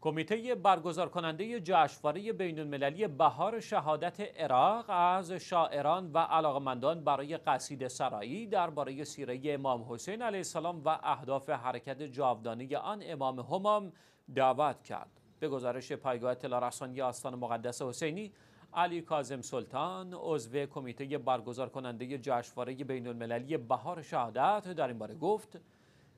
کمیته برگزار کننده جشنواره بین المللی بهار شهادت عراق از شاعران و علاقمندان برای قصید سرایی درباره سیره امام حسین علیه السلام و اهداف حرکت جاودانه آن امام همام دعوت کرد. به گزارش پایگاه اطلاع رسانی آستان مقدس حسینی علی کازم سلطان عضو کمیته برگزار کننده جشنواره بین المللی بهار شهادت در این باره گفت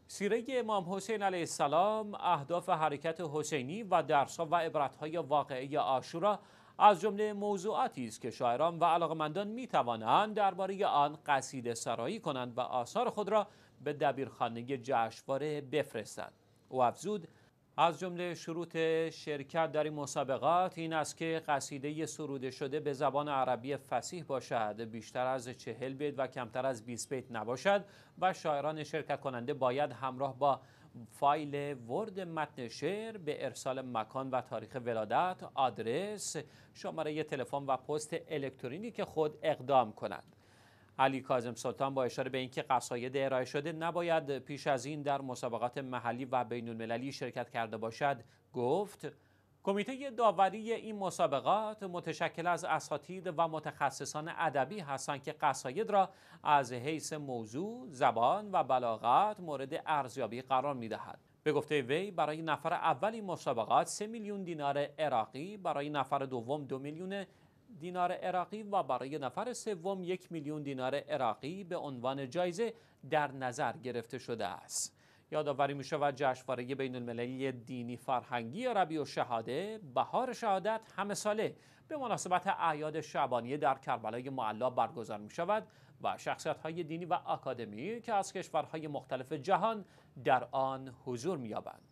سیره امام حسین علیه السلام اهداف حرکت حسینی و درسها و عبرتهای واقعی آشورا از جمله موضوعاتی است که شاعران و علاقمندان می توانند درباره آن قصیده سرایی کنند و آثار خود را به دبیرخانه جشنواره بفرستند او افزود از جمله شروط شرکت در این مسابقات این است که قصیده سروده شده به زبان عربی فسیح باشد بیشتر از چهل بیت و کمتر از 20 بیت نباشد و شاعران شرکت کننده باید همراه با فایل ورد متن شعر به ارسال مکان و تاریخ ولادت، آدرس، شماره تلفن و پست الکترونیکی خود اقدام کنند. علی کاظم سلطان با اشاره به اینکه قصاید ارائه شده نباید پیش از این در مسابقات محلی و بین المللی شرکت کرده باشد گفت کمیته داوری این مسابقات متشکل از اساتید و متخصصان ادبی هستند که قصاید را از حیث موضوع، زبان و بلاغت مورد ارزیابی قرار می دهد. به گفته وی برای نفر اول مسابقات 3 میلیون دینار عراقی برای نفر دوم 2 دو میلیون دینار عراقی و برای نفر سوم یک میلیون دینار عراقی به عنوان جایزه در نظر گرفته شده است. یادآوری می شود جشنواره بین المللی دینی فرهنگی ربی و شهاده بهار شهادت همه ساله به مناسبت اعیاد شعبانیه در کربلای معلا برگزار می شود و شخصیت های دینی و آکادمی که از کشورهای مختلف جهان در آن حضور می یابند.